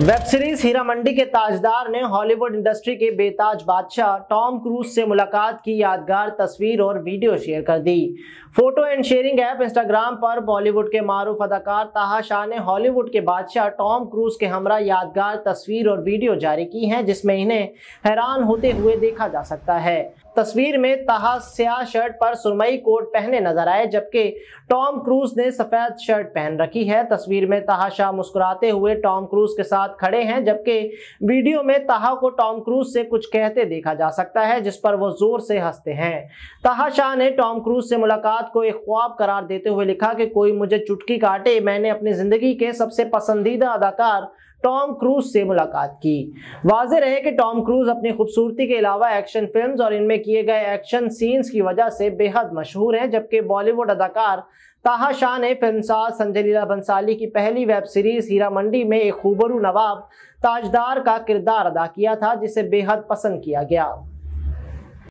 web series हीरा मंडी के ताजदार ने Hollywood industry के बेताज बादशाह टॉम क्रूज से मुलाकात की यादगार तस्वीर और वीडियो शेयर कर दी photo and sharing app Instagram पर बॉलीवुड के मारूफ अदाकार ताहा शाह ने हॉलीवुड के बादशाह टॉम क्रूज के हमरा यादगार तस्वीर और वीडियो जारी की हैं जिसमें इन्हें हैरान होते हुए देखा जा सकता है तस्वीर में तहा स्याह शर्ट पर सुरमई कोट पहने नजर आए जबकि टॉम क्रूज ने सफेद शर्ट पहन रखी है तस्वीर में तहा शाह मुस्कुराते हुए टॉम क्रूज के साथ खड़े हैं जबकि वीडियो में तहा को टॉम क्रूज से कुछ कहते देखा जा सकता है जिस पर वो जोर से हंसते हैं तहा शाह ने टॉम क्रूज से मुलाकात को एक ख्वाब करार देते हुए लिखा कि कोई मुझे चुटकी काटे मैंने अपनी जिंदगी के सबसे पसंदीदा अदाकार टॉम क्रूज से मुलाकात की वाज रहे कि टॉम क्रूज अपनी खूबसूरती के अलावा एक्शन फिल्म्स और इनमें किए गए एक्शन सीन्स की वजह से बेहद मशहूर हैं जबकि बॉलीवुड अदाकार ताहा शाह ने फिल्मसाज संजय लीला बंसाली की पहली वेब सीरीज हीरा मंडी में एक खूबरू नवाब ताजदार का किरदार अदा किया था जिसे बेहद पसंद किया गया